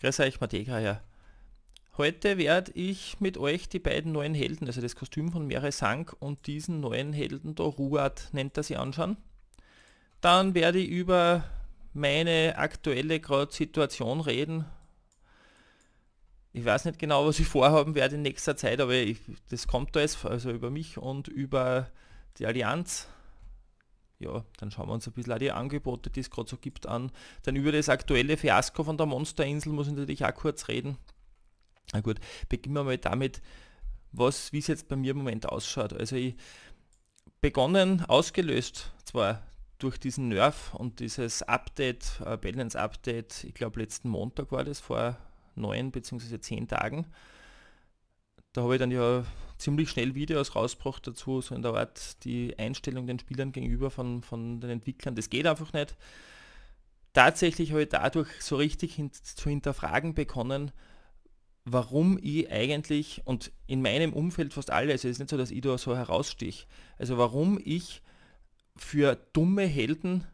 Grüß euch, Mateka hier. Heute werde ich mit euch die beiden neuen Helden, also das Kostüm von Mere Sank und diesen neuen Helden der Ruat nennt er sie, anschauen. Dann werde ich über meine aktuelle gerade Situation reden. Ich weiß nicht genau, was ich vorhaben werde in nächster Zeit, aber ich, das kommt alles, also über mich und über die Allianz ja, dann schauen wir uns ein bisschen auch die Angebote, die es gerade so gibt, an. Dann über das aktuelle Fiasko von der Monsterinsel muss ich natürlich auch kurz reden. Na gut, beginnen wir mal damit, was, wie es jetzt bei mir im Moment ausschaut. Also ich begonnen, ausgelöst zwar durch diesen Nerv und dieses Update, äh, Balance Update, ich glaube letzten Montag war das, vor neun bzw. zehn Tagen, da habe ich dann ja ziemlich schnell Videos rausgebracht dazu, so in der Art die Einstellung den Spielern gegenüber von, von den Entwicklern. Das geht einfach nicht. Tatsächlich habe ich dadurch so richtig hin, zu hinterfragen begonnen, warum ich eigentlich und in meinem Umfeld fast alle, also es ist nicht so, dass ich da so herausstich, also warum ich für dumme Helden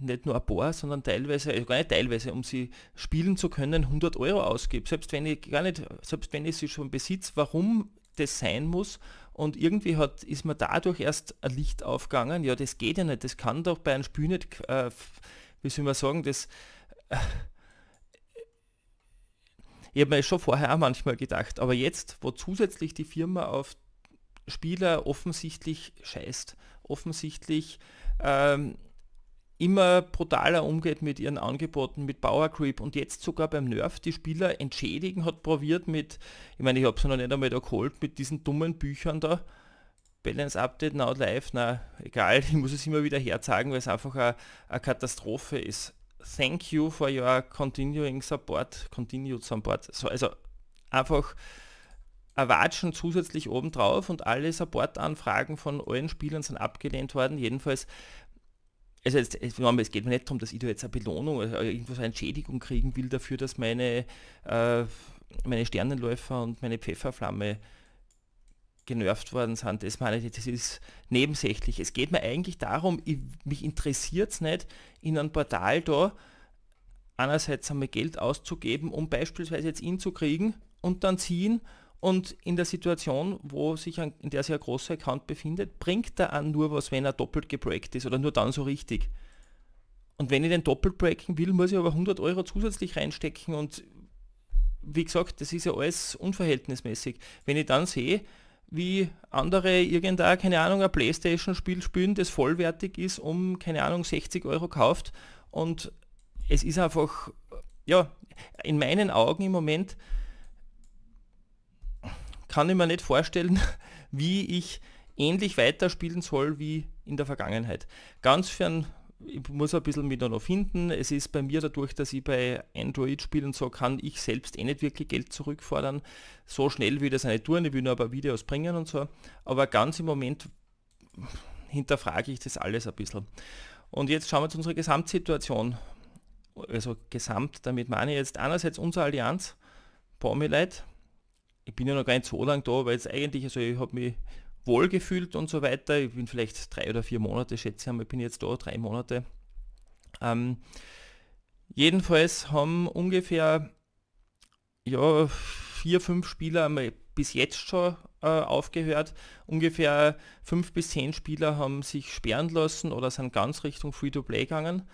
nicht nur ein paar, sondern teilweise, also gar nicht teilweise, um sie spielen zu können, 100 Euro ausgibt. Selbst wenn ich gar nicht, selbst wenn ich sie schon besitze, warum das sein muss. Und irgendwie hat, ist mir dadurch erst ein Licht aufgegangen, ja, das geht ja nicht, das kann doch bei einem Spiel nicht, äh, wie soll man sagen, das... Äh, ich habe mir schon vorher auch manchmal gedacht, aber jetzt, wo zusätzlich die Firma auf Spieler offensichtlich scheißt, offensichtlich ähm, immer brutaler umgeht mit ihren Angeboten, mit Power Creep und jetzt sogar beim Nerf die Spieler entschädigen hat probiert mit, ich meine, ich habe es noch nicht einmal da geholt, mit diesen dummen Büchern da. Balance Update Now Live, na egal, ich muss es immer wieder herzagen, weil es einfach eine Katastrophe ist. Thank you for your continuing support, continued support. So, also einfach erwatschen zusätzlich obendrauf und alle Support-Anfragen von allen Spielern sind abgelehnt worden. Jedenfalls also jetzt, es geht mir nicht darum, dass ich da jetzt eine Belohnung, also irgendwas eine Entschädigung kriegen will dafür, dass meine, äh, meine Sternenläufer und meine Pfefferflamme genervt worden sind. Das meine ich, das ist nebensächlich. Es geht mir eigentlich darum, ich, mich interessiert es nicht, in einem Portal da einerseits einmal Geld auszugeben, um beispielsweise jetzt ihn zu kriegen und dann ziehen und in der Situation, wo sich ein, in der sich ein großer Account befindet, bringt er an nur was, wenn er doppelt gebreakt ist oder nur dann so richtig. Und wenn ich den doppelt breaken will, muss ich aber 100 Euro zusätzlich reinstecken und wie gesagt, das ist ja alles unverhältnismäßig. Wenn ich dann sehe, wie andere irgendein, keine Ahnung, ein Playstation-Spiel spielen, das vollwertig ist, um, keine Ahnung, 60 Euro kauft und es ist einfach, ja, in meinen Augen im Moment kann ich mir nicht vorstellen, wie ich ähnlich weiterspielen soll wie in der Vergangenheit. Ganz fern, ich muss ein bisschen wieder noch finden. Es ist bei mir dadurch, dass ich bei Android spiele und so kann, ich selbst eh nicht wirklich Geld zurückfordern. So schnell wie das eine Tour, ich will nur ein paar Videos bringen und so. Aber ganz im Moment hinterfrage ich das alles ein bisschen. Und jetzt schauen wir zu unserer Gesamtsituation. Also Gesamt, damit meine ich jetzt einerseits unsere Allianz, Pommeleit, ich bin ja noch gar nicht so lange da, weil es eigentlich, also ich habe mich wohlgefühlt und so weiter. Ich bin vielleicht drei oder vier Monate, schätze ich ich bin jetzt da, drei Monate. Ähm, jedenfalls haben ungefähr ja, vier, fünf Spieler einmal bis jetzt schon äh, aufgehört. Ungefähr fünf bis zehn Spieler haben sich sperren lassen oder sind ganz Richtung Free-to-Play gegangen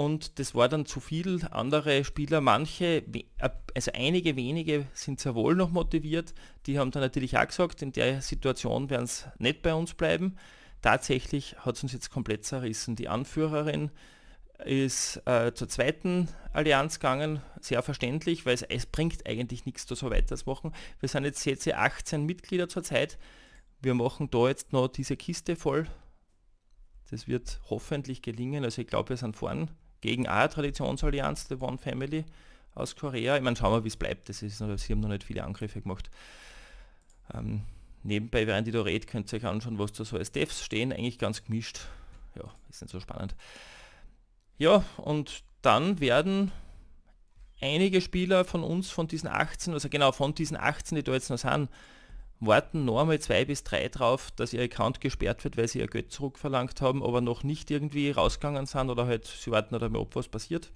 und das war dann zu viel. Andere Spieler, manche, äh, also einige wenige sind sehr wohl noch motiviert, die haben dann natürlich auch gesagt, in der Situation werden es nicht bei uns bleiben. Tatsächlich hat es uns jetzt komplett zerrissen. Die Anführerin ist äh, zur zweiten Allianz gegangen, sehr verständlich, weil es, es bringt eigentlich nichts, da so weiterzumachen. Wir sind jetzt CC 18 Mitglieder zurzeit. Wir machen da jetzt noch diese Kiste voll. Das wird hoffentlich gelingen. Also ich glaube, wir sind vorn gegen eine Traditionsallianz, The One Family aus Korea. Ich meine, schauen wir, wie es bleibt. Das ist, sie haben noch nicht viele Angriffe gemacht. Ähm, nebenbei, während ich da rede, könnt ihr euch anschauen, was da so als Devs stehen. Eigentlich ganz gemischt. Ja, ist nicht so spannend. Ja, und dann werden einige Spieler von uns, von diesen 18, also genau von diesen 18, die da jetzt noch sind, warten normal zwei bis drei drauf, dass ihr Account gesperrt wird, weil sie ihr Geld zurückverlangt haben, aber noch nicht irgendwie rausgegangen sind oder halt sie warten noch einmal ob was passiert.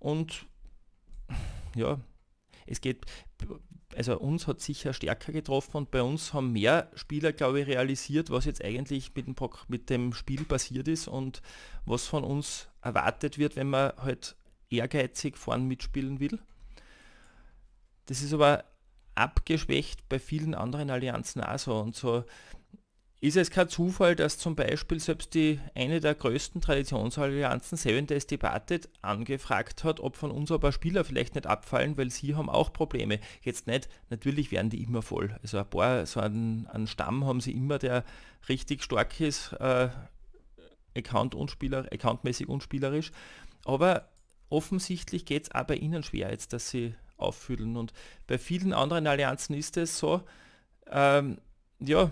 Und ja, es geht, also uns hat sicher stärker getroffen und bei uns haben mehr Spieler, glaube ich, realisiert, was jetzt eigentlich mit dem, mit dem Spiel passiert ist und was von uns erwartet wird, wenn man halt ehrgeizig vorn mitspielen will. Das ist aber abgeschwächt bei vielen anderen Allianzen also Und so ist es kein Zufall, dass zum Beispiel selbst die eine der größten Traditionsallianzen Seven Days Debated angefragt hat, ob von uns aber Spieler vielleicht nicht abfallen, weil sie haben auch Probleme. Jetzt nicht, natürlich werden die immer voll. Also ein paar, so einen, einen Stamm haben sie immer, der richtig stark ist, äh, Account und Spieler, accountmäßig und spielerisch. Aber offensichtlich geht es auch bei ihnen schwer jetzt, dass sie auffüllen. Und bei vielen anderen Allianzen ist es so, ähm, ja,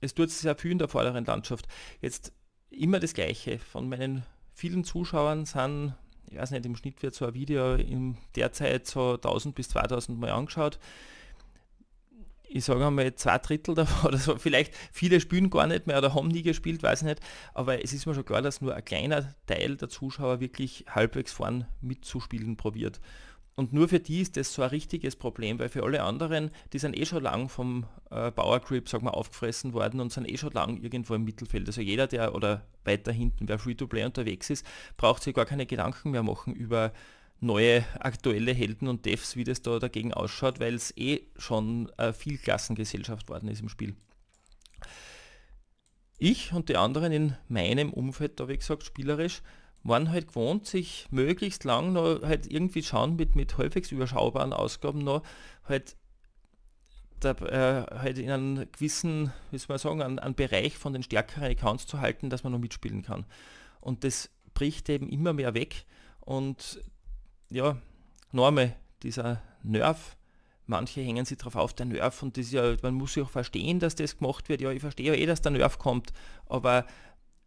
es tut sehr viel in der vorderen Landschaft. Jetzt immer das Gleiche. Von meinen vielen Zuschauern sind, ich weiß nicht, im Schnitt wird so ein Video in der Zeit so 1000 bis 2000 Mal angeschaut. Ich sage einmal zwei Drittel davon oder so. Vielleicht viele spielen gar nicht mehr oder haben nie gespielt, weiß nicht. Aber es ist mir schon klar, dass nur ein kleiner Teil der Zuschauer wirklich halbwegs vorn mitzuspielen probiert. Und nur für die ist das so ein richtiges Problem, weil für alle anderen, die sind eh schon lang vom äh, Bauer Creep, sag mal, aufgefressen worden und sind eh schon lang irgendwo im Mittelfeld. Also jeder, der oder weiter hinten, wer Free-to-Play unterwegs ist, braucht sich gar keine Gedanken mehr machen über neue aktuelle Helden und Devs, wie das da dagegen ausschaut, weil es eh schon äh, viel Klassengesellschaft worden ist im Spiel. Ich und die anderen in meinem Umfeld, da wie gesagt, spielerisch, waren halt gewohnt, sich möglichst lang noch halt irgendwie schauen mit, mit halbwegs überschaubaren Ausgaben noch halt da, äh, halt in einem gewissen, wie soll man sagen, einen, einen Bereich von den stärkeren Accounts zu halten, dass man noch mitspielen kann. Und das bricht eben immer mehr weg und ja, Norme, dieser Nerv, manche hängen sich darauf auf, der Nerv und das ist ja, man muss ja auch verstehen, dass das gemacht wird. Ja, ich verstehe ja eh, dass der Nerv kommt, aber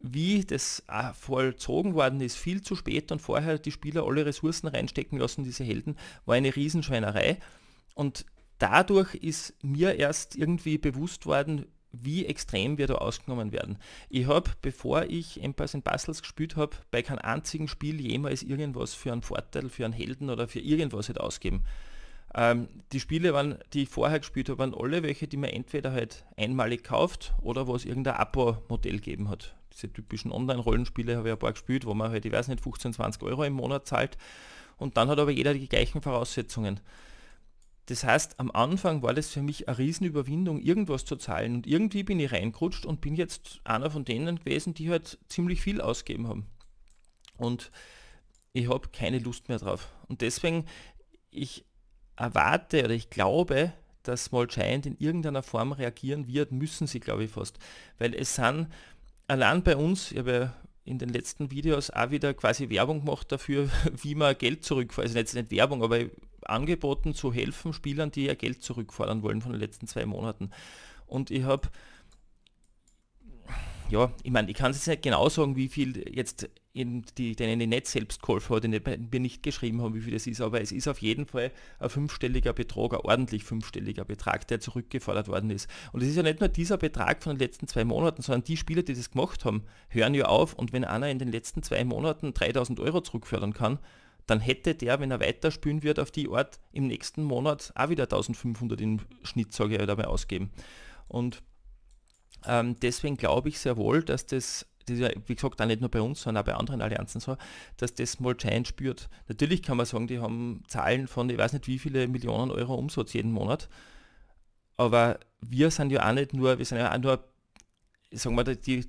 wie das äh, vollzogen worden ist, viel zu spät und vorher die Spieler alle Ressourcen reinstecken lassen, diese Helden, war eine Riesenschweinerei. Und dadurch ist mir erst irgendwie bewusst worden, wie extrem wir da ausgenommen werden. Ich habe, bevor ich Empires and Bustles gespielt habe, bei keinem einzigen Spiel jemals irgendwas für einen Vorteil, für einen Helden oder für irgendwas halt ausgeben. Ähm, die Spiele, waren, die ich vorher gespielt habe, waren alle welche, die man entweder halt einmalig kauft oder wo es irgendein Abo-Modell gegeben hat diese typischen Online-Rollenspiele habe ich ein paar gespielt, wo man halt, ich weiß nicht, 15, 20 Euro im Monat zahlt und dann hat aber jeder die gleichen Voraussetzungen. Das heißt, am Anfang war das für mich eine Riesenüberwindung, irgendwas zu zahlen und irgendwie bin ich reingerutscht und bin jetzt einer von denen gewesen, die halt ziemlich viel ausgeben haben. Und ich habe keine Lust mehr drauf. Und deswegen, ich erwarte oder ich glaube, dass Small Giant in irgendeiner Form reagieren wird, müssen sie, glaube ich, fast. Weil es sind allein bei uns, ich habe in den letzten Videos auch wieder quasi Werbung gemacht dafür, wie man Geld zurückfordert. Also jetzt nicht Werbung, aber angeboten zu helfen Spielern, die ihr Geld zurückfordern wollen von den letzten zwei Monaten. Und ich habe, ja, ich meine, ich kann es jetzt nicht genau sagen, wie viel jetzt in die, denen deine Netz-Selbstkäufer oder wir nicht geschrieben haben, wie viel das ist, aber es ist auf jeden Fall ein fünfstelliger Betrag, ein ordentlich fünfstelliger Betrag, der zurückgefordert worden ist. Und es ist ja nicht nur dieser Betrag von den letzten zwei Monaten, sondern die Spieler, die das gemacht haben, hören ja auf und wenn einer in den letzten zwei Monaten 3000 Euro zurückfördern kann, dann hätte der, wenn er weiterspielen wird, auf die Art im nächsten Monat auch wieder 1500 im Schnitt, sage ich, dabei ausgeben. Und ähm, deswegen glaube ich sehr wohl, dass das das ist ja, wie gesagt, auch nicht nur bei uns, sondern auch bei anderen Allianzen so, dass das mal Molchain spürt. Natürlich kann man sagen, die haben Zahlen von, ich weiß nicht wie viele Millionen Euro Umsatz jeden Monat, aber wir sind ja auch nicht nur, wir sind ja auch nur, sagen wir, die,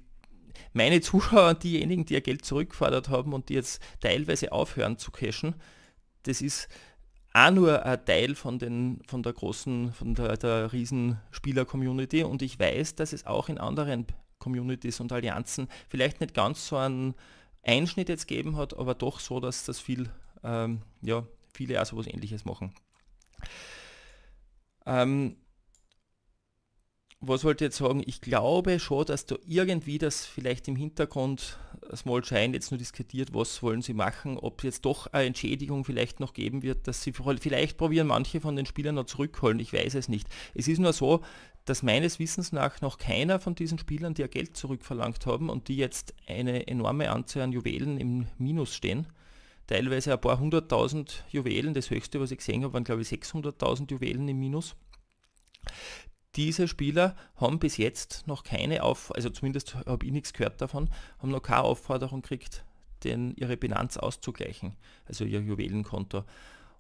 meine Zuschauer und diejenigen, die ihr Geld zurückgefordert haben und die jetzt teilweise aufhören zu cashen, das ist auch nur ein Teil von, den, von der großen, von der, der riesen Spieler-Community und ich weiß, dass es auch in anderen Communities und Allianzen vielleicht nicht ganz so einen Einschnitt jetzt geben hat, aber doch so, dass das viel, ähm, ja, viele auch sowas ähnliches machen. Ähm, was wollte ich jetzt sagen? Ich glaube schon, dass da irgendwie das vielleicht im Hintergrund Small Shine jetzt nur diskutiert, was wollen sie machen, ob jetzt doch eine Entschädigung vielleicht noch geben wird, dass sie vielleicht probieren, manche von den Spielern noch zurückholen. Ich weiß es nicht. Es ist nur so, dass meines Wissens nach noch keiner von diesen Spielern, die ihr Geld zurückverlangt haben und die jetzt eine enorme Anzahl an Juwelen im Minus stehen, teilweise ein paar hunderttausend Juwelen, das höchste, was ich gesehen habe, waren glaube ich 600.000 Juwelen im Minus diese Spieler haben bis jetzt noch keine Aufforderung, also zumindest habe ich nichts gehört davon, haben noch keine Aufforderung gekriegt, den, ihre Bilanz auszugleichen, also ihr Juwelenkonto.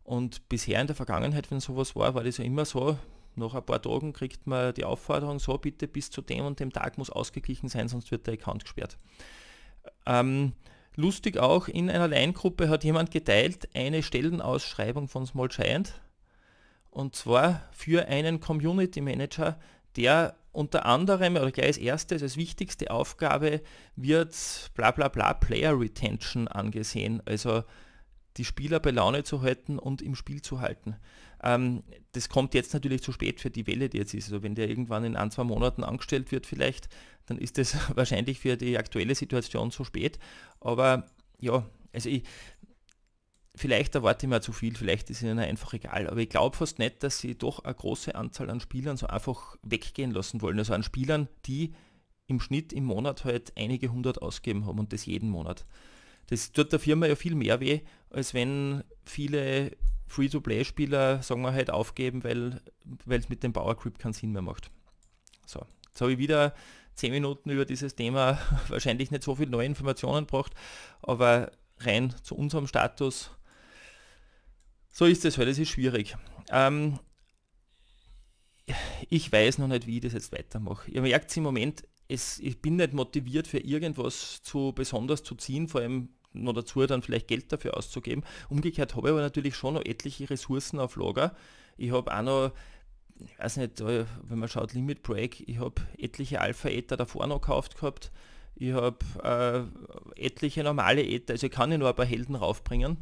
Und bisher in der Vergangenheit, wenn sowas war, war das ja immer so, nach ein paar Tagen kriegt man die Aufforderung, so bitte bis zu dem und dem Tag muss ausgeglichen sein, sonst wird der Account gesperrt. Ähm, lustig auch, in einer Line-Gruppe hat jemand geteilt eine Stellenausschreibung von Small Giant und zwar für einen Community Manager, der unter anderem oder gleich als erstes, als wichtigste Aufgabe wird bla bla bla Player Retention angesehen, also die Spieler bei Laune zu halten und im Spiel zu halten. Ähm, das kommt jetzt natürlich zu spät für die Welle, die jetzt ist. Also wenn der irgendwann in ein, zwei Monaten angestellt wird vielleicht, dann ist das wahrscheinlich für die aktuelle Situation zu spät. Aber ja, also ich, vielleicht erwarte ich mir zu viel, vielleicht ist ihnen einfach egal, aber ich glaube fast nicht, dass sie doch eine große Anzahl an Spielern so einfach weggehen lassen wollen. Also an Spielern, die im Schnitt im Monat halt einige hundert ausgeben haben und das jeden Monat. Das tut der Firma ja viel mehr weh, als wenn viele Free-to-Play-Spieler, sagen wir halt, aufgeben, weil es mit dem Power Grip keinen Sinn mehr macht. So, jetzt habe ich wieder zehn Minuten über dieses Thema wahrscheinlich nicht so viel neue Informationen gebracht, aber rein zu unserem Status so ist es halt, es ist schwierig. Ähm, ich weiß noch nicht, wie ich das jetzt weitermache. Ihr merkt es im Moment, es, ich bin nicht motiviert für irgendwas zu besonders zu ziehen, vor allem noch dazu dann vielleicht Geld dafür auszugeben. Umgekehrt habe ich aber natürlich schon noch etliche Ressourcen auf Lager. Ich habe auch noch, ich weiß nicht, wenn man schaut, Limit Break, ich habe etliche Alpha-Ether davor noch gekauft gehabt. Ich habe äh, etliche normale Ether, also ich kann ich noch ein paar Helden raufbringen.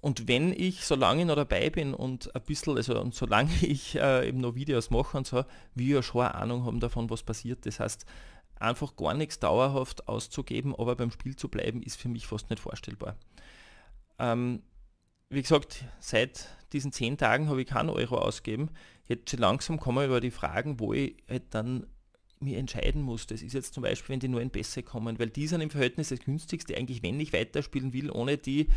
Und wenn ich, so lange noch dabei bin und ein bisschen, also und solange ich äh, eben noch Videos mache und so, will ja schon eine Ahnung haben davon, was passiert. Das heißt, einfach gar nichts dauerhaft auszugeben, aber beim Spiel zu bleiben, ist für mich fast nicht vorstellbar. Ähm, wie gesagt, seit diesen zehn Tagen habe ich keinen Euro ausgeben. Jetzt langsam kommen über die Fragen, wo ich halt dann mir entscheiden muss. Das ist jetzt zum Beispiel, wenn die neuen Bässe kommen, weil die sind im Verhältnis das günstigste eigentlich, wenn ich weiterspielen will, ohne die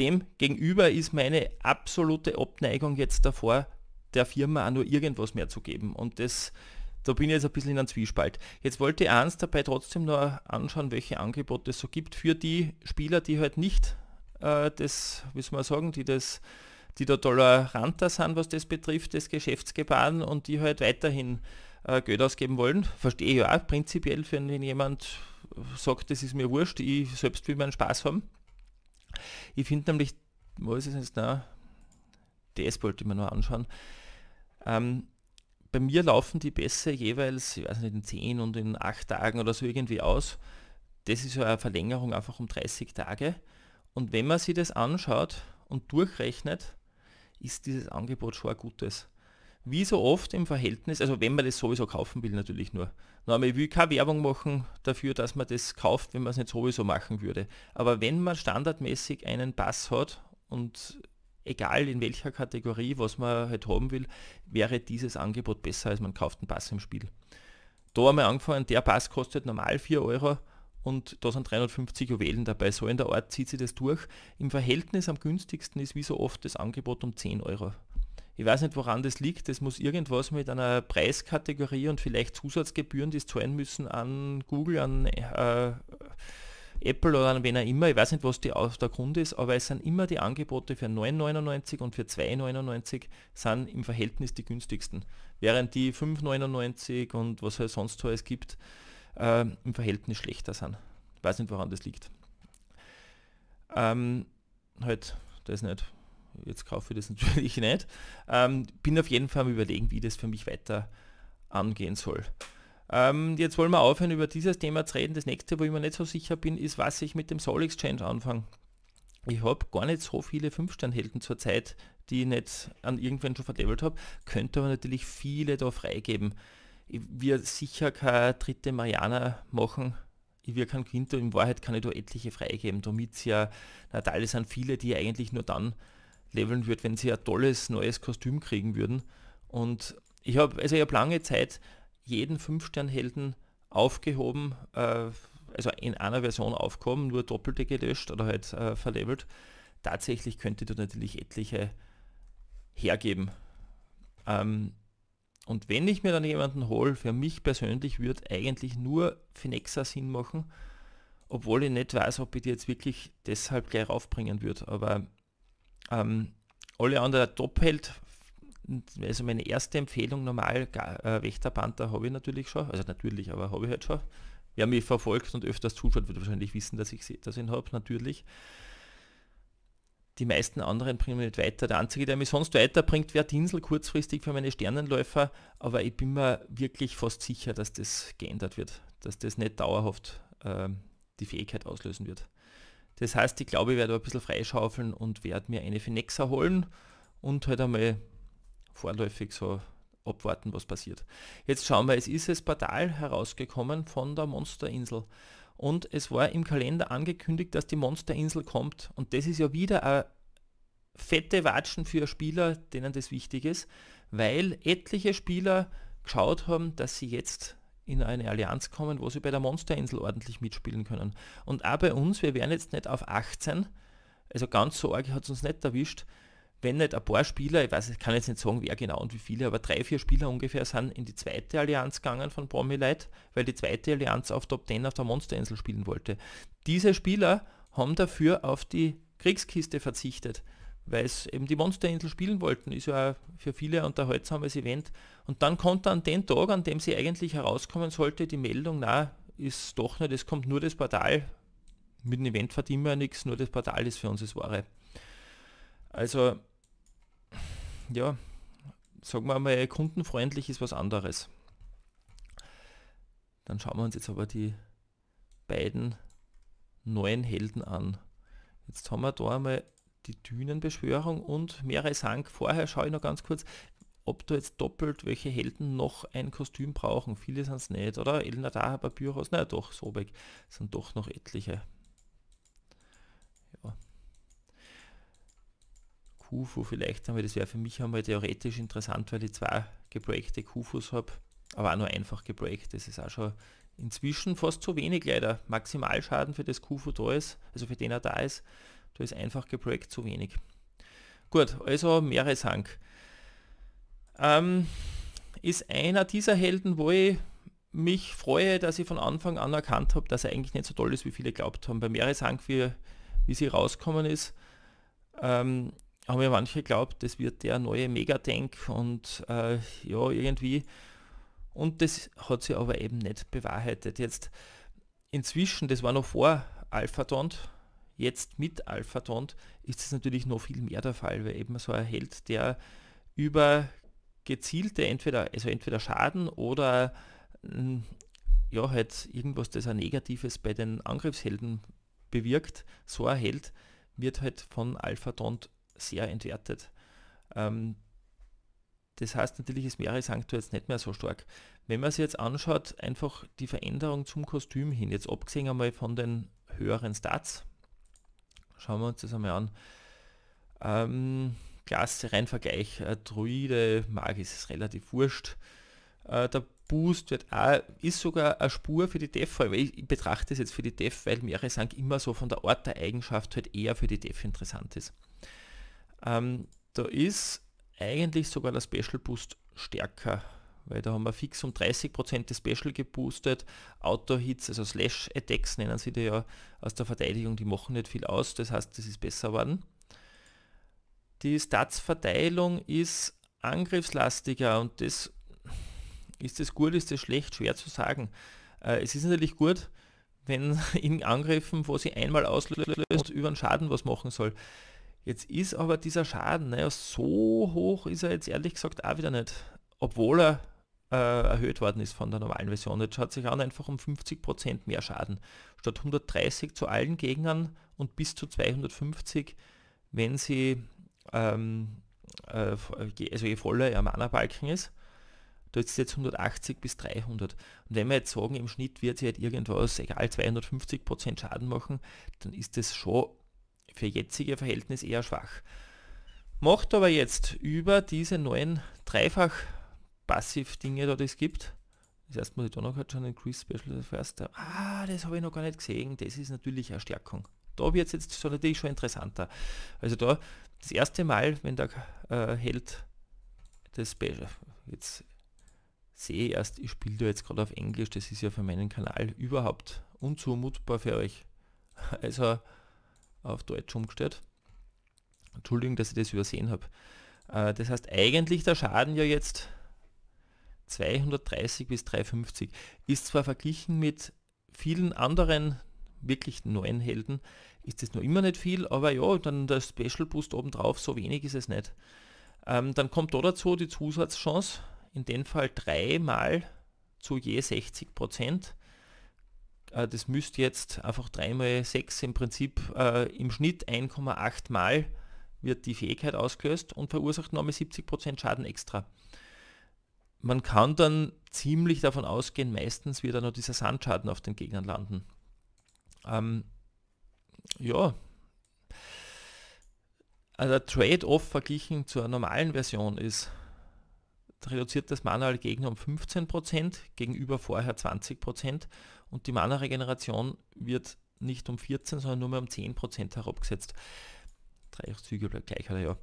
Demgegenüber ist meine absolute Abneigung jetzt davor, der Firma auch nur irgendwas mehr zu geben. Und das, da bin ich jetzt ein bisschen in einem Zwiespalt. Jetzt wollte ich eins dabei trotzdem noch anschauen, welche Angebote es so gibt für die Spieler, die halt nicht äh, das, wie soll man sagen, die das die da toleranter sind, was das betrifft, das Geschäftsgebaren und die halt weiterhin äh, Geld ausgeben wollen. Verstehe ich auch prinzipiell, wenn jemand sagt, das ist mir wurscht, ich selbst will meinen Spaß haben. Ich finde nämlich, wo ist es jetzt da? DS wollte ich mir nur anschauen. Ähm, bei mir laufen die Bässe jeweils, ich weiß nicht, in 10 und in 8 Tagen oder so irgendwie aus. Das ist ja eine Verlängerung einfach um 30 Tage. Und wenn man sich das anschaut und durchrechnet, ist dieses Angebot schon ein gutes wie so oft im Verhältnis, also wenn man das sowieso kaufen will natürlich nur. Normal, ich will keine Werbung machen dafür, dass man das kauft, wenn man es nicht sowieso machen würde. Aber wenn man standardmäßig einen Pass hat und egal in welcher Kategorie, was man halt haben will, wäre dieses Angebot besser, als man kauft einen Pass im Spiel. Da haben wir angefangen, der Pass kostet normal 4 Euro und da sind 350 Juwelen dabei. So in der Art zieht sie das durch. Im Verhältnis am günstigsten ist wie so oft das Angebot um 10 Euro. Ich weiß nicht, woran das liegt. Das muss irgendwas mit einer Preiskategorie und vielleicht Zusatzgebühren, die es zahlen müssen an Google, an äh, Apple oder an wen auch immer. Ich weiß nicht, was die, der Grund ist, aber es sind immer die Angebote für 9,99 und für 2,99 sind im Verhältnis die günstigsten. Während die 5,99 und was es halt sonst so es gibt, äh, im Verhältnis schlechter sind. Ich weiß nicht, woran das liegt. Ähm, halt, das nicht Jetzt kaufe ich das natürlich nicht. Ähm, bin auf jeden Fall am überlegen, wie das für mich weiter angehen soll. Ähm, jetzt wollen wir aufhören, über dieses Thema zu reden. Das nächste, wo ich mir nicht so sicher bin, ist, was ich mit dem Soul Exchange anfange. Ich habe gar nicht so viele fünf stern helden zurzeit, die ich nicht an irgendwen schon verlevelt habe, könnte aber natürlich viele da freigeben. Ich will sicher keine dritte Mariana machen, ich will kein Quinto, in Wahrheit kann ich da etliche freigeben. Domitia, Natale sind viele, die eigentlich nur dann leveln würde, wenn sie ein tolles neues Kostüm kriegen würden. Und ich habe, also ich habe lange Zeit jeden Fünf-Stern-Helden aufgehoben, äh, also in einer Version aufgehoben, nur doppelte gelöscht oder halt äh, verlevelt. Tatsächlich könnte du natürlich etliche hergeben. Ähm, und wenn ich mir dann jemanden hole, für mich persönlich würde eigentlich nur Finexa Sinn machen, obwohl ich nicht weiß, ob ich die jetzt wirklich deshalb gleich raufbringen würde. Aber ähm, alle anderen top hält. also meine erste Empfehlung normal, äh, Wächter Panther habe ich natürlich schon, also natürlich, aber habe ich halt schon. Wer mich verfolgt und öfters zuschaut, wird wahrscheinlich wissen, dass ich das ihn habe, natürlich. Die meisten anderen bringen mich nicht weiter. Der einzige, der mich sonst weiterbringt, wäre Dinsel kurzfristig für meine Sternenläufer, aber ich bin mir wirklich fast sicher, dass das geändert wird, dass das nicht dauerhaft äh, die Fähigkeit auslösen wird. Das heißt, ich glaube, ich werde ein bisschen freischaufeln und werde mir eine Finexa holen und halt einmal vorläufig so abwarten, was passiert. Jetzt schauen wir, es ist das Portal herausgekommen von der Monsterinsel. Und es war im Kalender angekündigt, dass die Monsterinsel kommt. Und das ist ja wieder eine fette Watschen für Spieler, denen das wichtig ist, weil etliche Spieler geschaut haben, dass sie jetzt in eine Allianz kommen, wo sie bei der Monsterinsel ordentlich mitspielen können. Und auch bei uns, wir wären jetzt nicht auf 18, also ganz so arg hat es uns nicht erwischt, wenn nicht ein paar Spieler, ich weiß, ich kann jetzt nicht sagen, wer genau und wie viele, aber drei, vier Spieler ungefähr sind in die zweite Allianz gegangen von Promilight, weil die zweite Allianz auf Top 10 auf der Monsterinsel spielen wollte. Diese Spieler haben dafür auf die Kriegskiste verzichtet weil es eben die Monsterinsel spielen wollten. Ist ja für viele ein unterhaltsames Event. Und dann kommt an den Tag, an dem sie eigentlich herauskommen sollte, die Meldung, na, ist doch nicht, es kommt nur das Portal. Mit dem Event verdienen wir nichts, nur das Portal ist für uns das Wahre. Also, ja, sagen wir mal, kundenfreundlich ist was anderes. Dann schauen wir uns jetzt aber die beiden neuen Helden an. Jetzt haben wir da einmal die Dünenbeschwörung und mehrere Meereshank. Vorher schaue ich noch ganz kurz, ob da jetzt doppelt welche Helden noch ein Kostüm brauchen. Viele sind es nicht, oder? Elner Elnadar, Papyrus, naja doch, Sobek sind doch noch etliche. Ja. Kufu vielleicht haben das wäre für mich einmal theoretisch interessant, weil ich zwei gebreakte Kufus habe, aber auch nur einfach gebreakt, das ist auch schon inzwischen fast zu wenig leider. Maximalschaden für das Kufu da ist, also für den er da ist, da ist einfach geprojekt zu wenig. Gut, also Meereshank. Ähm, ist einer dieser Helden, wo ich mich freue, dass ich von Anfang an erkannt habe, dass er eigentlich nicht so toll ist, wie viele glaubt haben. Bei Meereshank, wie, wie sie rauskommen ist, ähm, haben ja manche geglaubt, das wird der neue Megatank und äh, ja, irgendwie. Und das hat sie aber eben nicht bewahrheitet. Jetzt inzwischen, das war noch vor Alpha Alphatont, Jetzt mit AlphaTont ist es natürlich noch viel mehr der Fall, weil eben so ein Held, der über gezielte entweder, also entweder Schaden oder hm, ja, halt irgendwas, das ein Negatives bei den Angriffshelden bewirkt, so ein Held wird halt von AlphaTont sehr entwertet. Ähm, das heißt natürlich ist Meeresanktor jetzt nicht mehr so stark. Wenn man sich jetzt anschaut, einfach die Veränderung zum Kostüm hin, jetzt abgesehen einmal von den höheren Stats, Schauen wir uns das einmal an. Ähm, Klasse, rein Vergleich, äh, Druide, Magis ist relativ wurscht. Äh, der Boost wird auch, ist sogar eine Spur für die Def, weil ich, ich betrachte es jetzt für die Def, weil mehrere sagen immer so von der Art der Eigenschaft halt eher für die Def interessant ist. Ähm, da ist eigentlich sogar der Special Boost stärker weil da haben wir fix um 30% das Special geboostet. auto hits also Slash-Attacks nennen sie die ja aus der Verteidigung, die machen nicht viel aus, das heißt, das ist besser geworden. Die Stats-Verteilung ist angriffslastiger und das ist das gut, ist das schlecht, schwer zu sagen. Äh, es ist natürlich gut, wenn in Angriffen, wo sie einmal auslöst, über einen Schaden was machen soll. Jetzt ist aber dieser Schaden, naja, ne, so hoch ist er jetzt ehrlich gesagt auch wieder nicht. Obwohl er äh, erhöht worden ist von der normalen Version. Jetzt schaut sich an, einfach um 50% mehr Schaden. Statt 130 zu allen Gegnern und bis zu 250, wenn sie ähm, äh, äh also je voller ihr Mana-Balken ist. Da ist es jetzt 180 bis 300. Und wenn wir jetzt sagen, im Schnitt wird sie halt irgendwas, egal 250% Schaden machen, dann ist das schon für jetzige Verhältnis eher schwach. Macht aber jetzt über diese neuen Dreifach- Passiv-Dinge da das gibt. Das erste Mal, ich da noch halt schon Increase Special First. Ah, das habe ich noch gar nicht gesehen. Das ist natürlich eine Stärkung. Da wird es jetzt schon, natürlich schon interessanter. Also da, das erste Mal, wenn der äh, Held das Special, jetzt sehe ich erst, ich spiele da jetzt gerade auf Englisch, das ist ja für meinen Kanal überhaupt unzumutbar für euch. Also auf Deutsch umgestellt. Entschuldigung, dass ich das übersehen habe. Äh, das heißt eigentlich der Schaden ja jetzt 230 bis 350 ist zwar verglichen mit vielen anderen wirklich neuen Helden, ist es nur immer nicht viel, aber ja, dann der Special Boost obendrauf, so wenig ist es nicht. Ähm, dann kommt da dazu die Zusatzchance, in dem Fall dreimal zu je 60 Prozent. Äh, das müsste jetzt einfach dreimal 6 im Prinzip äh, im Schnitt 1,8 mal wird die Fähigkeit ausgelöst und verursacht nochmal 70% Prozent Schaden extra. Man kann dann ziemlich davon ausgehen, meistens wird dann nur dieser Sandschaden auf den Gegnern landen. Ähm, ja. Also Trade-off verglichen zur normalen Version ist, reduziert das Mana-Gegner um 15% gegenüber vorher 20% und die Mana-Regeneration wird nicht um 14, sondern nur mehr um 10% herabgesetzt. Drei Züge bleibt gleich, oder ja.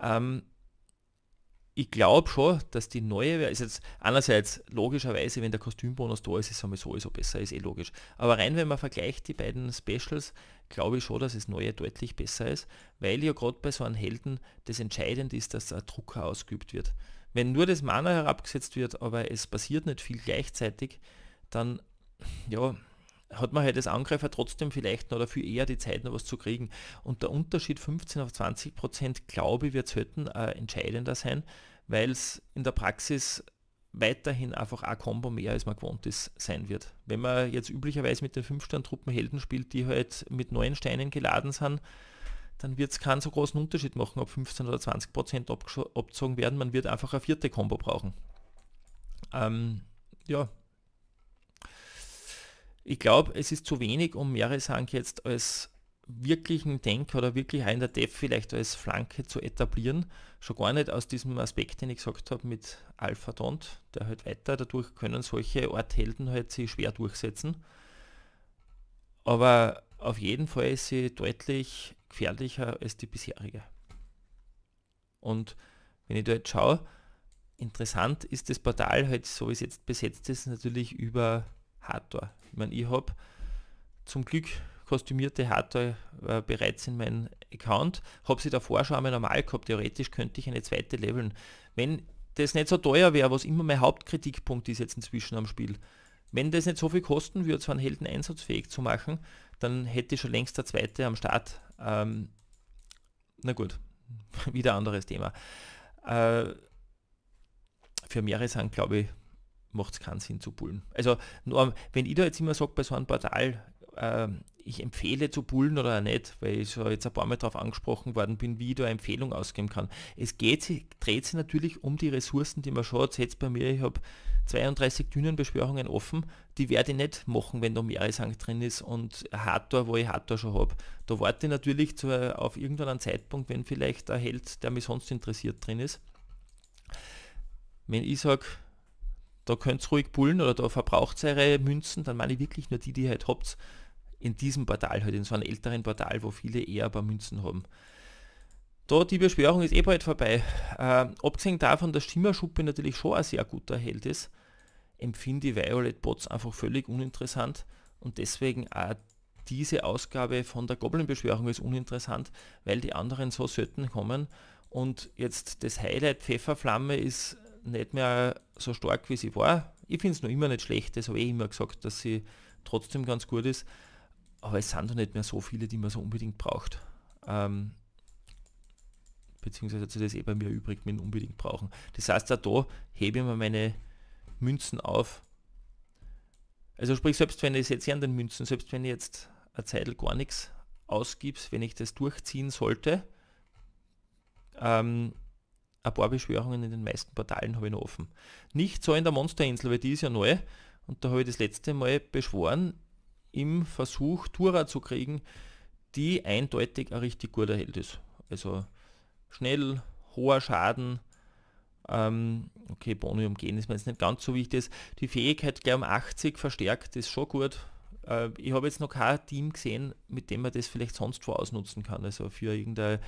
Ähm, ich glaube schon, dass die neue, ist jetzt einerseits logischerweise, wenn der Kostümbonus da ist, ist es sowieso besser, ist eh logisch. Aber rein, wenn man vergleicht die beiden Specials, glaube ich schon, dass das neue deutlich besser ist, weil ja gerade bei so einem Helden das entscheidend ist, dass der Drucker ausgeübt wird. Wenn nur das Mana herabgesetzt wird, aber es passiert nicht viel gleichzeitig, dann, ja, hat man halt als Angreifer trotzdem vielleicht noch dafür eher die Zeit, noch was zu kriegen. Und der Unterschied 15 auf 20 Prozent, glaube ich, wird selten äh, entscheidender sein, weil es in der Praxis weiterhin einfach ein Combo mehr als man gewohnt ist sein wird. Wenn man jetzt üblicherweise mit den 5-Stern-Truppen Helden spielt, die halt mit neuen Steinen geladen sind, dann wird es keinen so großen Unterschied machen, ob 15 oder 20 Prozent abgezogen werden. Man wird einfach eine vierte Combo brauchen. Ähm, ja. Ich glaube, es ist zu wenig, um Meeresank jetzt als wirklichen Denker oder wirklich in der Dev vielleicht als Flanke zu etablieren. Schon gar nicht aus diesem Aspekt, den ich gesagt habe mit Alpha Dont, der halt weiter, dadurch können solche Orthelden halt sich schwer durchsetzen. Aber auf jeden Fall ist sie deutlich gefährlicher als die bisherige. Und wenn ich da jetzt schaue, interessant ist das Portal halt so wie es jetzt besetzt ist, natürlich über Hator. Ich meine, ich habe zum Glück kostümierte Hardware äh, bereits in meinem Account. Habe sie davor schon einmal normal gehabt. Theoretisch könnte ich eine zweite leveln. Wenn das nicht so teuer wäre, was immer mein Hauptkritikpunkt ist jetzt inzwischen am Spiel, wenn das nicht so viel kosten würde, so einen Helden einsatzfähig zu machen, dann hätte ich schon längst der zweite am Start. Ähm, na gut, wieder anderes Thema. Äh, für Meeresang, glaube ich, macht es keinen Sinn zu pullen. Also nur, wenn ich da jetzt immer sage, bei so einem Portal, äh, ich empfehle zu bullen oder nicht, weil ich jetzt ein paar Mal darauf angesprochen worden bin, wie ich da eine Empfehlung ausgeben kann. Es geht, dreht sich natürlich um die Ressourcen, die man schaut. Jetzt bei mir, ich habe 32 Dünenbeschwörungen offen, die werde ich nicht machen, wenn da Meeresang drin ist und Hardtor, wo ich Hardtor schon habe. Da warte ich natürlich zu, auf irgendeinen Zeitpunkt, wenn vielleicht ein Held, der mich sonst interessiert, drin ist. Wenn ich sage, da könnt ihr ruhig bullen oder da verbraucht ihr eure Münzen, dann meine ich wirklich nur die, die ihr halt habt in diesem Portal, halt in so einem älteren Portal, wo viele eher ein paar Münzen haben. Da die Beschwörung ist eh bald vorbei. Äh, abgesehen davon, dass Schimmerschuppe natürlich schon ein sehr guter Held ist, empfinde ich Violet Bots einfach völlig uninteressant und deswegen auch diese Ausgabe von der Goblin-Beschwörung ist uninteressant, weil die anderen so selten kommen und jetzt das Highlight Pfefferflamme ist nicht mehr so stark wie sie war. Ich finde es noch immer nicht schlecht, das habe ich eh immer gesagt, dass sie trotzdem ganz gut ist, aber es sind da nicht mehr so viele, die man so unbedingt braucht. Ähm, beziehungsweise hat sich das eben eh bei mir übrig mit unbedingt brauchen. Das heißt, auch da hebe ich mir meine Münzen auf. Also sprich, selbst wenn ich jetzt hier an den Münzen, selbst wenn ich jetzt eine Zeit gar nichts ausgibt, wenn ich das durchziehen sollte, ähm, ein paar Beschwörungen in den meisten Portalen habe ich noch offen. Nicht so in der Monsterinsel, weil die ist ja neu und da habe ich das letzte Mal beschworen, im Versuch, Tura zu kriegen, die eindeutig ein richtig guter Held ist. Also schnell, hoher Schaden. Ähm, okay, Boni umgehen ist mir jetzt nicht ganz so wichtig. Die Fähigkeit gleich um 80 verstärkt ist schon gut. Äh, ich habe jetzt noch kein Team gesehen, mit dem man das vielleicht sonst wo ausnutzen kann. Also für irgendein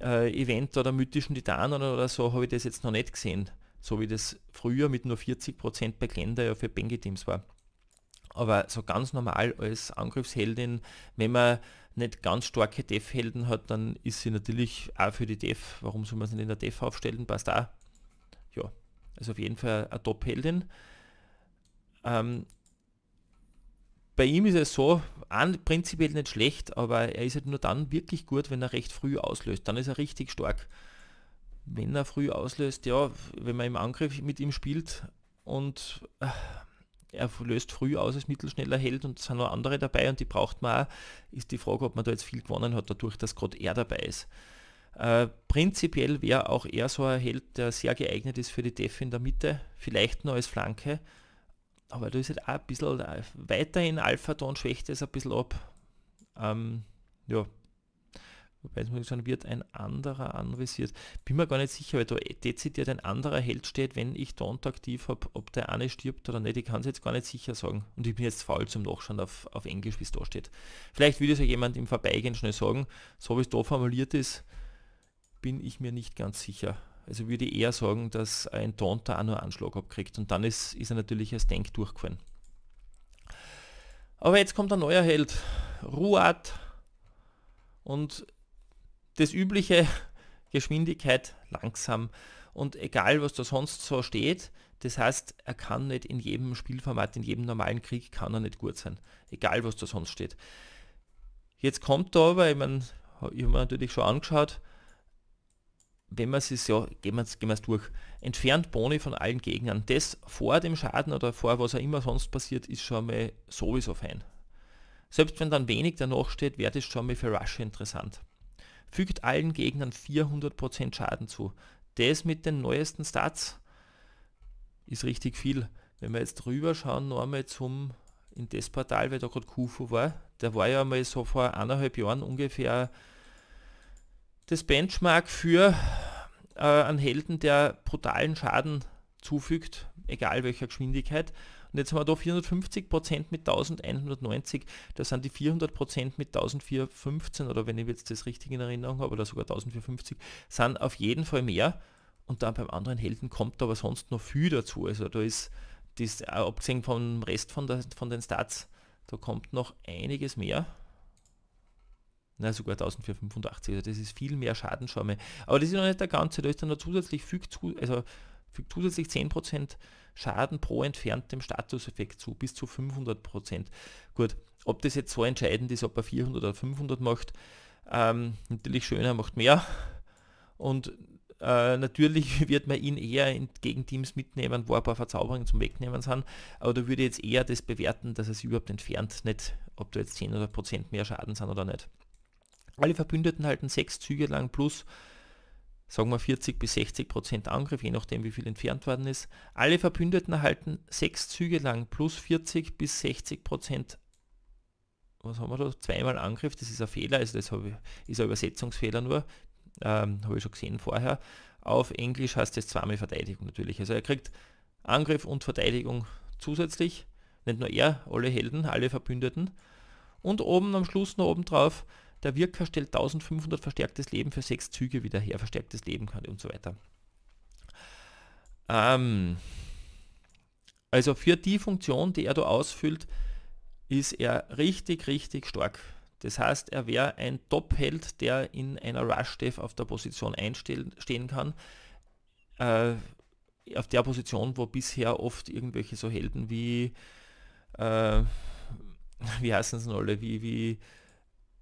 äh, Event oder mythischen Titanen oder so habe ich das jetzt noch nicht gesehen. So wie das früher mit nur 40% bei Glenda ja für Bengi-Teams war aber so ganz normal als Angriffsheldin, wenn man nicht ganz starke def helden hat, dann ist sie natürlich auch für die Def, warum soll man sie nicht in der Def aufstellen, passt auch. Ja, also auf jeden Fall eine Top-Heldin. Ähm, bei ihm ist es so, an, prinzipiell nicht schlecht, aber er ist halt nur dann wirklich gut, wenn er recht früh auslöst. Dann ist er richtig stark. Wenn er früh auslöst, ja, wenn man im Angriff mit ihm spielt und äh, er löst früh aus als mittelschneller Held und es sind noch andere dabei und die braucht man auch, ist die Frage, ob man da jetzt viel gewonnen hat, dadurch, dass gerade er dabei ist. Äh, prinzipiell wäre auch er so ein Held, der sehr geeignet ist für die Def in der Mitte, vielleicht noch als Flanke, aber da ist halt auch ein bisschen weiterhin Alpha-Ton schwächt es ein bisschen ab. Ähm, ja, Wobei es muss schon wird ein anderer anvisiert. Bin mir gar nicht sicher, weil da dezidiert ein anderer Held steht, wenn ich Daunt aktiv habe, ob der eine stirbt oder nicht. Ich kann es jetzt gar nicht sicher sagen. Und ich bin jetzt faul zum Nachschauen auf, auf Englisch, wie es da steht. Vielleicht würde es ja jemand im Vorbeigehen schnell sagen. So wie es da formuliert ist, bin ich mir nicht ganz sicher. Also würde ich eher sagen, dass ein Taunter auch nur Anschlag abkriegt. Und dann ist, ist er natürlich als Tank durchgefallen. Aber jetzt kommt ein neuer Held. Ruat. Und das übliche Geschwindigkeit langsam und egal was da sonst so steht, das heißt, er kann nicht in jedem Spielformat, in jedem normalen Krieg kann er nicht gut sein, egal was da sonst steht. Jetzt kommt da aber, ich meine, ich habe mir natürlich schon angeschaut, wenn man es ja, gehen wir es gehen durch, entfernt Boni von allen Gegnern. Das vor dem Schaden oder vor was auch immer sonst passiert, ist schon mal sowieso fein. Selbst wenn dann wenig danach steht, wäre das schon mal für Rush interessant fügt allen Gegnern 400% Schaden zu. Das mit den neuesten Stats ist richtig viel. Wenn wir jetzt schauen, nochmal zum in das Portal, weil da gerade Kufu war, der war ja mal so vor eineinhalb Jahren ungefähr das Benchmark für äh, einen Helden, der brutalen Schaden zufügt, egal welcher Geschwindigkeit. Und jetzt haben wir da 450% Prozent mit 1190, Das sind die 400% Prozent mit 1415 oder wenn ich jetzt das richtig in Erinnerung habe, oder sogar 1450, sind auf jeden Fall mehr. Und dann beim anderen Helden kommt aber sonst noch viel dazu. Also da ist, das, äh, abgesehen vom Rest von, der, von den Stats, da kommt noch einiges mehr. Na, sogar 1485, also das ist viel mehr Schaden Schadenschäume. Aber das ist noch nicht der ganze, da ist dann noch zusätzlich viel zu, also fügt zusätzlich 10% Schaden pro entferntem Statuseffekt zu, bis zu 500%. Gut, ob das jetzt so entscheidend ist, ob er 400 oder 500 macht, ähm, natürlich schöner macht mehr. Und äh, natürlich wird man ihn eher gegen Teams mitnehmen, wo ein paar Verzauberungen zum Wegnehmen sind, aber da würde jetzt eher das bewerten, dass er sich überhaupt entfernt, nicht ob du jetzt 10 oder Prozent mehr Schaden sind oder nicht. Alle Verbündeten halten sechs Züge lang plus sagen wir 40 bis 60 Prozent Angriff, je nachdem wie viel entfernt worden ist. Alle Verbündeten erhalten sechs Züge lang plus 40 bis 60 Prozent was haben wir da? Zweimal Angriff, das ist ein Fehler, also das ich, ist ein Übersetzungsfehler nur, ähm, habe ich schon gesehen vorher. Auf Englisch heißt das zweimal Verteidigung natürlich. Also er kriegt Angriff und Verteidigung zusätzlich. Nicht nur er, alle Helden, alle Verbündeten. Und oben am Schluss noch oben drauf der Wirker stellt 1500 verstärktes Leben für sechs Züge wieder her, verstärktes Leben kann und so weiter. Ähm, also für die Funktion, die er da ausfüllt, ist er richtig, richtig stark. Das heißt, er wäre ein Top-Held, der in einer Rush-Dev auf der Position einstehen kann. Äh, auf der Position, wo bisher oft irgendwelche so Helden wie, äh, wie heißen sie alle, wie, wie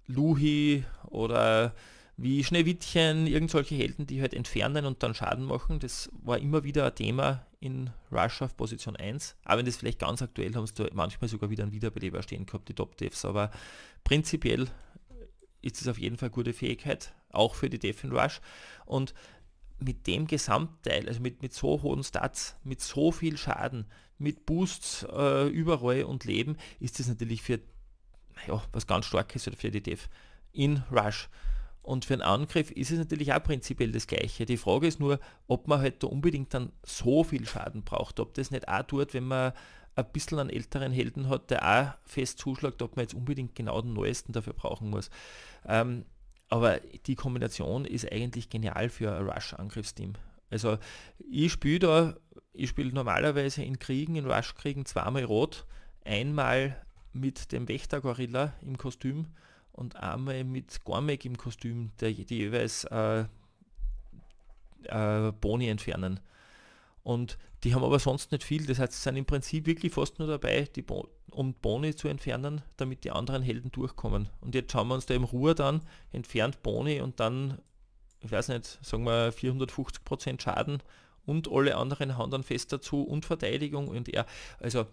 Luhi oder wie Schneewittchen, irgendwelche Helden, die halt entfernen und dann Schaden machen. Das war immer wieder ein Thema in Rush auf Position 1. Aber wenn das vielleicht ganz aktuell haben sie manchmal sogar wieder ein Wiederbeleber stehen gehabt, die Top-Devs. Aber prinzipiell ist es auf jeden Fall gute Fähigkeit, auch für die Def in Rush. Und mit dem Gesamtteil, also mit, mit so hohen Stats, mit so viel Schaden, mit Boosts äh, überall und Leben, ist es natürlich für ja, was ganz Starkes oder für die Dev in Rush. Und für einen Angriff ist es natürlich auch prinzipiell das Gleiche. Die Frage ist nur, ob man halt da unbedingt dann so viel Schaden braucht, ob das nicht auch tut, wenn man ein bisschen einen älteren Helden hat, der auch fest zuschlagt, ob man jetzt unbedingt genau den neuesten dafür brauchen muss. Ähm, aber die Kombination ist eigentlich genial für ein Rush-Angriffsteam. Also ich spiele da, ich spiele normalerweise in Kriegen, in Rush-Kriegen zweimal rot, einmal mit dem Wächtergorilla im Kostüm und einmal mit Gormek im Kostüm, der die jeweils äh, äh, Boni entfernen. Und die haben aber sonst nicht viel, das heißt, sie sind im Prinzip wirklich fast nur dabei, die Bo um Boni zu entfernen, damit die anderen Helden durchkommen. Und jetzt schauen wir uns da in Ruhe dann, entfernt Boni und dann, ich weiß nicht, sagen wir 450% Schaden und alle anderen hauen dann fest dazu und Verteidigung und er. Also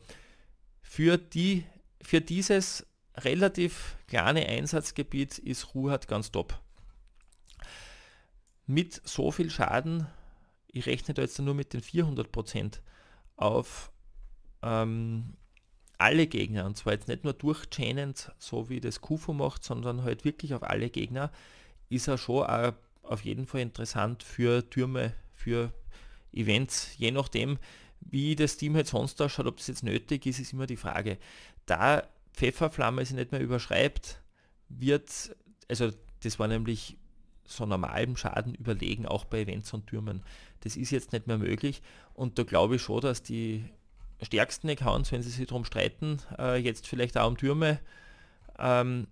für die für dieses relativ kleine Einsatzgebiet ist Ruhrhardt ganz top. Mit so viel Schaden, ich rechne da jetzt nur mit den 400% auf ähm, alle Gegner. Und zwar jetzt nicht nur durchchainend, so wie das Kufo macht, sondern halt wirklich auf alle Gegner, ist er schon auch auf jeden Fall interessant für Türme, für Events, je nachdem, wie das Team halt sonst ausschaut, ob das jetzt nötig ist, ist immer die Frage da Pfefferflamme sie nicht mehr überschreibt, wird, also das war nämlich so normalem Schaden überlegen, auch bei Events und Türmen. Das ist jetzt nicht mehr möglich und da glaube ich schon, dass die stärksten Accounts, wenn sie sich darum streiten, äh, jetzt vielleicht auch um Türme, ähm,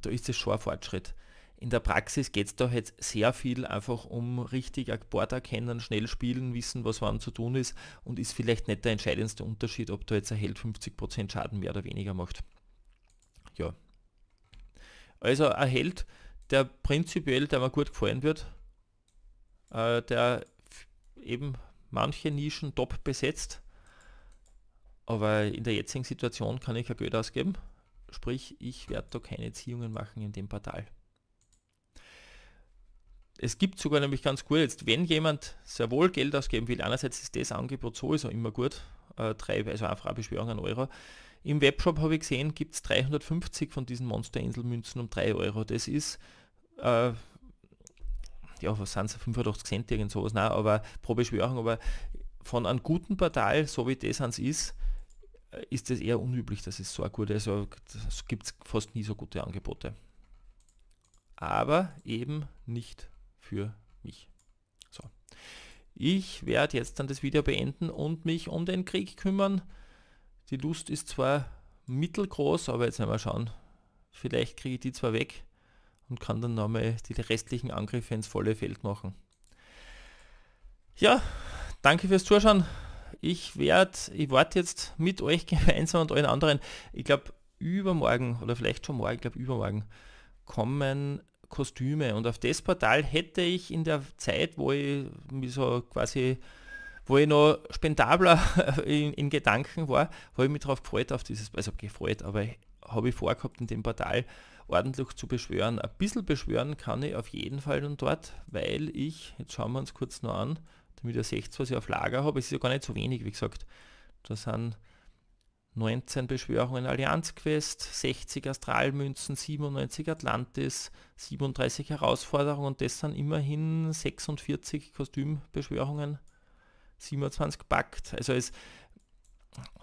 da ist es schon ein Fortschritt. In der Praxis geht es doch jetzt sehr viel einfach um richtig Akkord erkennen, schnell spielen, wissen, was wann zu tun ist und ist vielleicht nicht der entscheidendste Unterschied, ob da jetzt ein Held 50% Schaden mehr oder weniger macht. Ja. Also ein Held, der prinzipiell, der mir gut gefallen wird, äh, der eben manche Nischen top besetzt, aber in der jetzigen Situation kann ich ja Geld ausgeben. Sprich, ich werde da keine Ziehungen machen in dem Portal es gibt sogar nämlich ganz gut jetzt wenn jemand sehr wohl Geld ausgeben will, einerseits ist das Angebot sowieso immer gut, äh, drei, also eine Freibeschwörung an Euro. Im Webshop habe ich gesehen, gibt es 350 von diesen Monsterinselmünzen um 3 Euro. Das ist, äh, ja, was sind es, 85 Cent irgend sowas, nein, aber pro Beschwerung, aber von einem guten Portal, so wie das ans ist, äh, ist es eher unüblich, dass es so gut ist. Also gibt es fast nie so gute Angebote. Aber eben nicht für mich. So. Ich werde jetzt dann das Video beenden und mich um den Krieg kümmern. Die Lust ist zwar mittelgroß, aber jetzt einmal schauen. Vielleicht kriege ich die zwar weg und kann dann nochmal die restlichen Angriffe ins volle Feld machen. Ja, danke fürs Zuschauen. Ich werde, ich warte jetzt mit euch gemeinsam und allen anderen. Ich glaube übermorgen oder vielleicht schon morgen, ich glaube übermorgen kommen Kostüme. Und auf das Portal hätte ich in der Zeit, wo ich so quasi wo ich noch spendabler in, in Gedanken war, habe ich mich darauf gefreut, auf dieses, also gefreut, aber habe ich vorgehabt, in dem Portal ordentlich zu beschwören. Ein bisschen beschwören kann ich auf jeden Fall und dort, weil ich, jetzt schauen wir uns kurz noch an, damit ihr seht, was ich auf Lager habe. Es ist ja gar nicht so wenig, wie gesagt. Da sind 19 Beschwörungen Allianz Quest, 60 Astralmünzen, 97 Atlantis, 37 Herausforderungen und das sind immerhin 46 Kostümbeschwörungen, 27 Pakt. Also es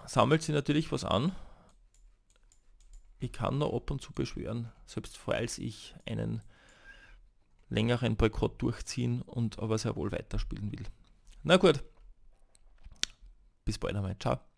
sammelt sich natürlich was an. Ich kann nur ab und zu beschwören, selbst falls ich einen längeren Boykott durchziehen und aber sehr wohl weiterspielen will. Na gut, bis bald einmal, ciao.